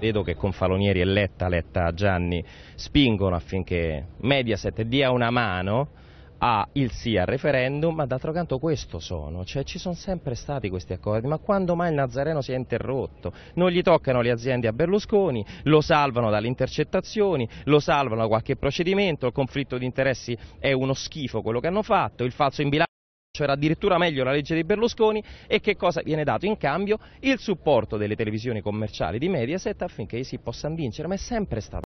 Vedo che Confalonieri e Letta, Letta Gianni spingono affinché Mediaset dia una mano ha il sì al referendum, ma d'altro canto questo sono, cioè ci sono sempre stati questi accordi, ma quando mai il Nazareno si è interrotto? Non gli toccano le aziende a Berlusconi, lo salvano dalle intercettazioni, lo salvano da qualche procedimento, il conflitto di interessi è uno schifo quello che hanno fatto, il falso in bilancio cioè era addirittura meglio la legge di Berlusconi e che cosa viene dato in cambio? Il supporto delle televisioni commerciali di Mediaset affinché si possano vincere, ma è sempre stato